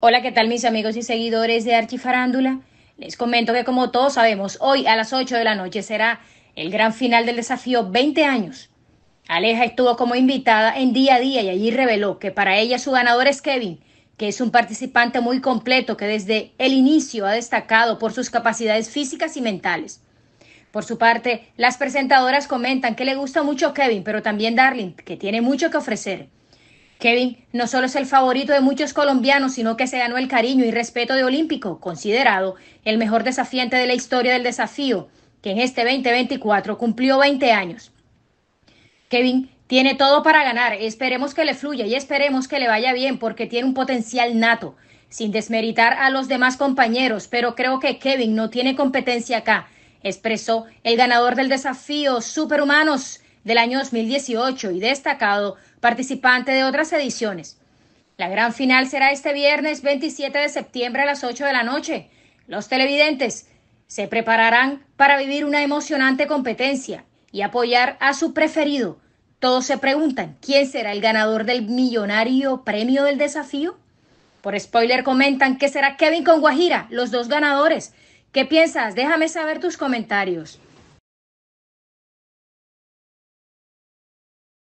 Hola, ¿qué tal mis amigos y seguidores de Archifarándula? Les comento que como todos sabemos, hoy a las 8 de la noche será el gran final del desafío 20 años. Aleja estuvo como invitada en día a día y allí reveló que para ella su ganador es Kevin, que es un participante muy completo que desde el inicio ha destacado por sus capacidades físicas y mentales. Por su parte, las presentadoras comentan que le gusta mucho Kevin, pero también Darling, que tiene mucho que ofrecer. Kevin no solo es el favorito de muchos colombianos, sino que se ganó el cariño y respeto de Olímpico, considerado el mejor desafiante de la historia del desafío, que en este 2024 cumplió 20 años. Kevin tiene todo para ganar, esperemos que le fluya y esperemos que le vaya bien porque tiene un potencial nato, sin desmeritar a los demás compañeros, pero creo que Kevin no tiene competencia acá, expresó el ganador del desafío Superhumanos del año 2018 y destacado participante de otras ediciones. La gran final será este viernes 27 de septiembre a las 8 de la noche. Los televidentes se prepararán para vivir una emocionante competencia y apoyar a su preferido. Todos se preguntan, ¿quién será el ganador del millonario premio del desafío? Por spoiler comentan que será Kevin con Guajira, los dos ganadores. ¿Qué piensas? Déjame saber tus comentarios.